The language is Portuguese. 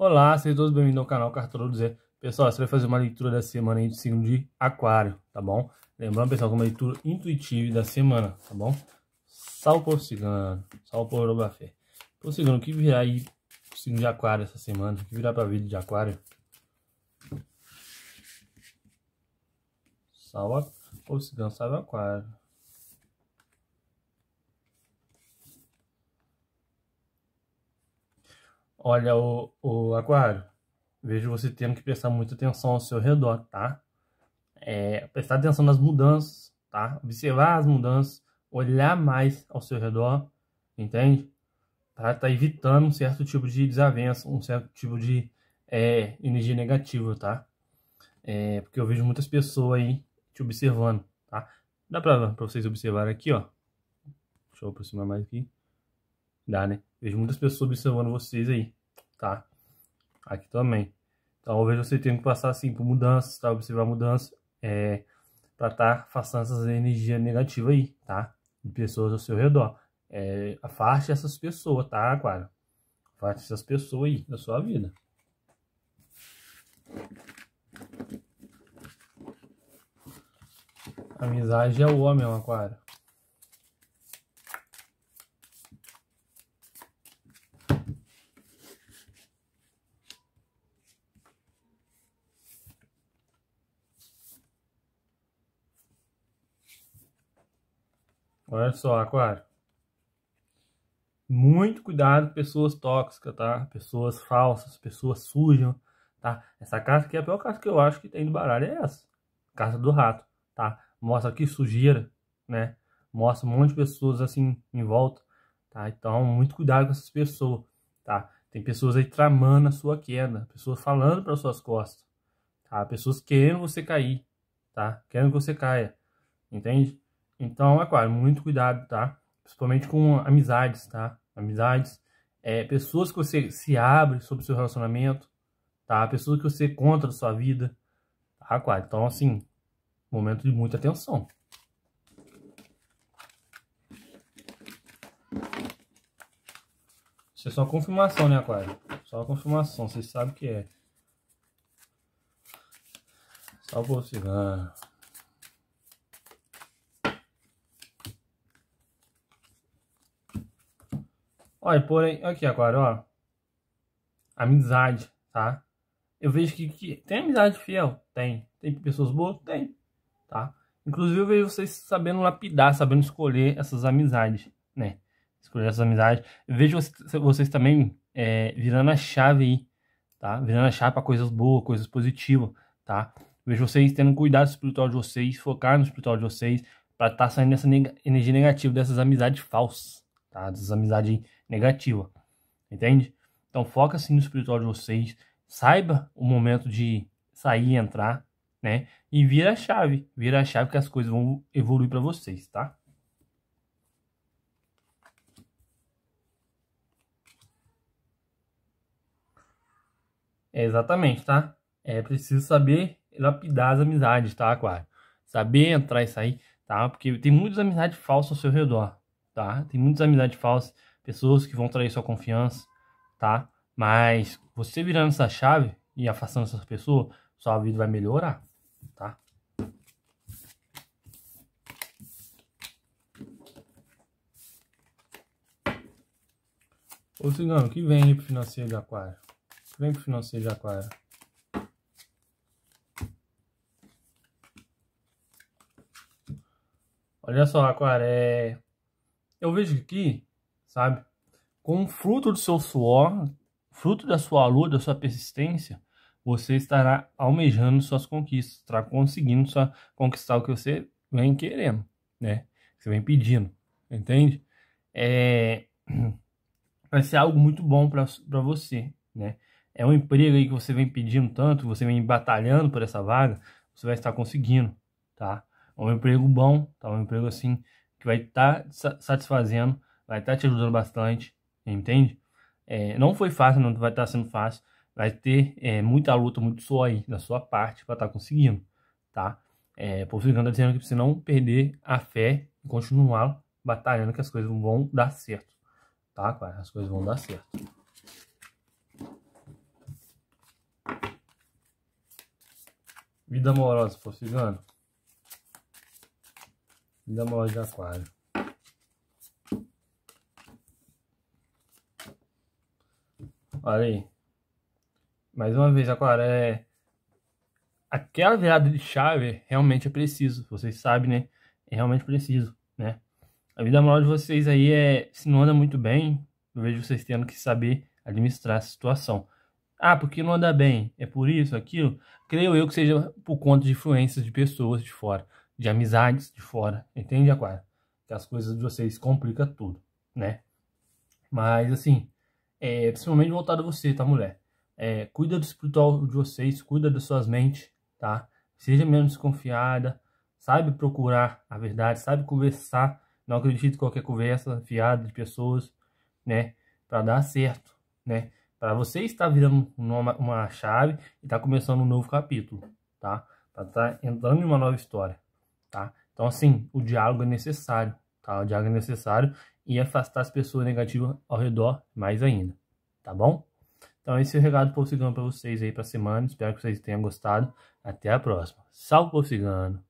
Olá, sejam todos bem-vindos ao canal Cartola do Zé. Pessoal, você vai fazer uma leitura da semana aí do signo de aquário, tá bom? Lembrando, pessoal, que é uma leitura intuitiva da semana, tá bom? Sal por cigano, sal por orografia. Por cigano, o que virá aí o signo de aquário essa semana? O que virá pra vida de aquário? Sal por cigano, salve aquário. Olha, o, o Aquário, vejo você tendo que prestar muita atenção ao seu redor, tá? É, prestar atenção nas mudanças, tá? Observar as mudanças, olhar mais ao seu redor, entende? Pra tá, tá evitando um certo tipo de desavença, um certo tipo de é, energia negativa, tá? É, porque eu vejo muitas pessoas aí te observando, tá? Dá pra, pra vocês observarem aqui, ó. Deixa eu aproximar mais aqui. Dá, né? Vejo muitas pessoas observando vocês aí tá? Aqui também. Então, talvez você tenha que passar assim por mudanças, tá? Observar mudanças é, para estar tá afastando essas energias negativas aí, tá? De pessoas ao seu redor. É, afaste essas pessoas, tá, Aquário? Afaste essas pessoas aí da sua vida. Amizade é o homem, Aquário. Olha só, Aquário. Muito cuidado com pessoas tóxicas, tá? Pessoas falsas, pessoas sujas, tá? Essa casa aqui é a pior casa que eu acho que tem no baralho, é essa. casa do rato, tá? Mostra aqui sujeira, né? Mostra um monte de pessoas assim em volta, tá? Então, muito cuidado com essas pessoas, tá? Tem pessoas aí tramando a sua queda, pessoas falando para suas costas, tá? Pessoas querendo você cair, tá? Querendo que você caia, entende? Então, é claro, muito cuidado, tá? Principalmente com amizades, tá? Amizades, é, pessoas que você se abre sobre o seu relacionamento, tá? Pessoas que você conta da sua vida, tá, Aquário, Então, assim, momento de muita atenção. Isso é só confirmação, né, Aquário? Só confirmação, vocês sabem o que é. Só você, cigano. Olha porém, aqui agora, ó. Amizade, tá? Eu vejo que, que tem amizade fiel, tem. Tem pessoas boas? Tem, tá? Inclusive eu vejo vocês sabendo lapidar, sabendo escolher essas amizades, né? Escolher essas amizades. Eu vejo vocês também é, virando a chave aí, tá? Virando a chave para coisas boas, coisas positivas, tá? Eu vejo vocês tendo cuidado espiritual de vocês, focar no espiritual de vocês, para estar tá saindo dessa neg energia negativa dessas amizades falsas, tá? amizades negativa, entende? Então foca assim no espiritual de vocês, saiba o momento de sair e entrar, né? E vira a chave, vira a chave que as coisas vão evoluir para vocês, tá? É exatamente, tá? É preciso saber lapidar as amizades, tá, Aquário? Saber entrar e sair, tá? Porque tem muitas amizades falsas ao seu redor, tá? Tem muitas amizades falsas, pessoas que vão trair sua confiança, tá? Mas você virando essa chave e afastando essas pessoas, sua vida vai melhorar, tá? Ô Cigano, o que vem aí pro financeiro de aquário? O que vem pro financeiro de aquário? Olha só, Aquário, é eu vejo aqui, sabe, com o fruto do seu suor, fruto da sua luta, da sua persistência, você estará almejando suas conquistas, estará conseguindo sua, conquistar o que você vem querendo, né? você vem pedindo, entende? É, vai ser algo muito bom para você, né? É um emprego aí que você vem pedindo tanto, você vem batalhando por essa vaga, você vai estar conseguindo, tá? É um emprego bom, tá? Um emprego assim que vai estar tá satisfazendo, vai estar tá te ajudando bastante, entende? É, não foi fácil, não vai estar tá sendo fácil, vai ter é, muita luta, muito suor aí da sua parte para estar tá conseguindo, tá? É, por isso que dizendo que você não perder a fé e continuar batalhando que as coisas vão dar certo, tá, As coisas vão dar certo. Vida amorosa, por cigano da Molde de Aquário. Olha aí. Mais uma vez, Aquário, é... Aquela virada de chave realmente é preciso, vocês sabem, né? É realmente preciso, né? A vida moral de vocês aí é, se não anda muito bem, eu vejo vocês tendo que saber administrar a situação. Ah, porque não anda bem? É por isso, aquilo? Creio eu que seja por conta de influências de pessoas de fora de amizades de fora, entende, Aquário? Que as coisas de vocês complicam tudo, né? Mas, assim, é, principalmente voltado a você, tá, mulher? É, cuida do espiritual de vocês, cuida das suas mentes, tá? Seja menos desconfiada, sabe procurar a verdade, sabe conversar. Não acredite em qualquer conversa fiada de pessoas, né? Para dar certo, né? Para você estar virando uma, uma chave e estar tá começando um novo capítulo, tá? Para estar tá entrando em uma nova história tá? Então, assim, o diálogo é necessário, tá? O diálogo é necessário e afastar as pessoas negativas ao redor mais ainda, tá bom? Então, esse é o recado povo cigano para vocês aí para semana. Espero que vocês tenham gostado. Até a próxima. Salve, povo cigano!